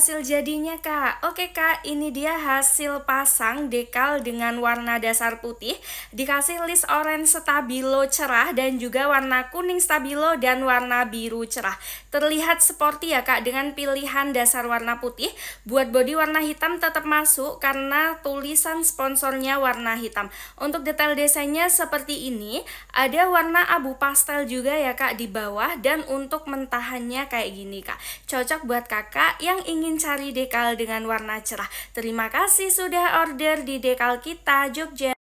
hasil jadinya kak Oke kak, ini dia hasil pasang dekal dengan warna dasar putih Dikasih list orange stabilo cerah dan juga warna kuning stabilo dan warna biru cerah Terlihat seperti ya kak dengan pilihan dasar warna putih Buat body warna hitam tetap masuk karena tulisan sponsornya warna hitam Untuk detail desainnya seperti ini Ada warna abu pastel juga ya kak di bawah Dan untuk mentahannya kayak gini kak Cocok buat kakak yang ingin ingin cari dekal dengan warna cerah. Terima kasih sudah order di Dekal Kita Jogja.